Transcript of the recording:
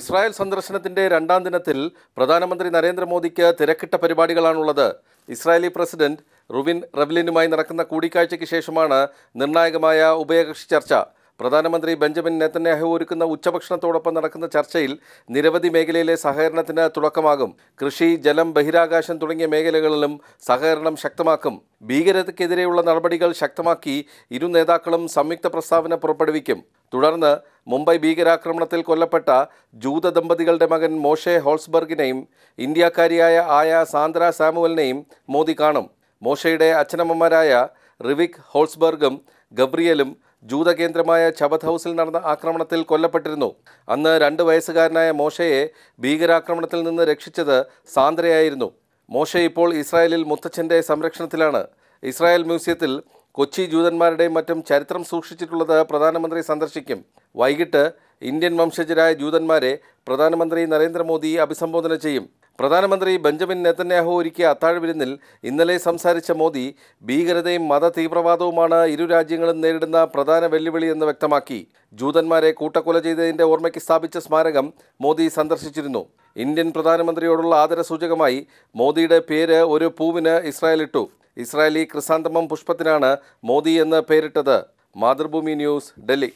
Israel സന്ദർശനത്തിന്റെ രണ്ടാം ദിനത്തിൽ പ്രധാനമന്ത്രി നരേന്ദ്രമോദിക്ക് തിരക്കിട്ട പരിപാടികളാണുള്ളത് ഇസ്രായേലി പ്രസിഡന്റ് റുവിൻ റവ്ലിനുമായി നടക്കുന്ന കൂടിക്കാഴ്ചയ്ക്ക് ശേഷമാണ് നിർണായകമായ ഉഭയകക്ഷി ചർച്ച പ്രധാനമന്ത്രി ബെഞ്ചമിൻ നെത്തന്യാഹു ഒരുക്കുന്ന ഉച്ചഭക്ഷണത്തോടൊപ്പം നടക്കുന്ന ചർച്ചയിൽ നിരവധി മേഖലയിലെ സഹകരണത്തിന് തുടക്കമാകും കൃഷി ജലം ബഹിരാകാശം തുടങ്ങിയ മേഖലകളിലും സഹകരണം ശക്തമാക്കും ഭീകരതയ്ക്കെതിരെയുള്ള നടപടികൾ ശക്തമാക്കി ഇരു നേതാക്കളും സംയുക്ത പ്രസ്താവന പുറപ്പെടുവിക്കും തുടർന്ന് മുംബൈ ഭീകരാക്രമണത്തിൽ കൊല്ലപ്പെട്ട ജൂത ദമ്പതികളുടെ മകൻ മോഷെ ഹോൾസ്ബർഗിനെയും ഇന്ത്യക്കാരിയായ ആയ സാന്ദ്ര സാമുവലിനെയും മോദി കാണും മോഷയുടെ അച്ഛനമ്മമാരായ റിവിക് ഹോൾസ്ബർഗും ഗബ്രിയലും ജൂതകേന്ദ്രമായ ചബത് ഹൗസിൽ നടന്ന ആക്രമണത്തിൽ കൊല്ലപ്പെട്ടിരുന്നു അന്ന് രണ്ട് വയസ്സുകാരനായ മോശയെ ഭീകരാക്രമണത്തിൽ നിന്ന് രക്ഷിച്ചത് സാന്ദ്രയായിരുന്നു മോശ ഇപ്പോൾ ഇസ്രായേലിൽ മുത്തച്ഛൻ്റെ സംരക്ഷണത്തിലാണ് ഇസ്രായേൽ മ്യൂസിയത്തിൽ കൊച്ചി ജൂതന്മാരുടെയും മറ്റും ചരിത്രം സൂക്ഷിച്ചിട്ടുള്ളത് പ്രധാനമന്ത്രി സന്ദർശിക്കും വൈകിട്ട് ഇന്ത്യൻ വംശജരായ ജൂതന്മാരെ പ്രധാനമന്ത്രി നരേന്ദ്രമോദി അഭിസംബോധന ചെയ്യും പ്രധാനമന്ത്രി ബെഞ്ചമിൻ നെതന്യാഹു ഒരുക്കിയ അത്താഴ വിരുന്നിൽ ഇന്നലെ സംസാരിച്ച മോദി ഭീകരതയും മതതീവ്രവാദവുമാണ് ഇരു രാജ്യങ്ങളും നേരിടുന്ന പ്രധാന വെല്ലുവിളി എന്ന് വ്യക്തമാക്കി ജൂതന്മാരെ കൂട്ടക്കൊല ചെയ്തതിന്റെ ഓർമ്മയ്ക്ക് സ്ഥാപിച്ച സ്മാരകം മോദി സന്ദർശിച്ചിരുന്നു ഇന്ത്യൻ പ്രധാനമന്ത്രിയോടുള്ള ആദരസൂചകമായി മോദിയുടെ പേര് ഒരു പൂവിന് ഇസ്രായേൽ ഇട്ടു ഇസ്രായേലി ക്രിസാന്തമം പുഷ്പത്തിനാണ് മോദി എന്ന് പേരിട്ടത് മാതൃഭൂമി ന്യൂസ് ഡൽഹി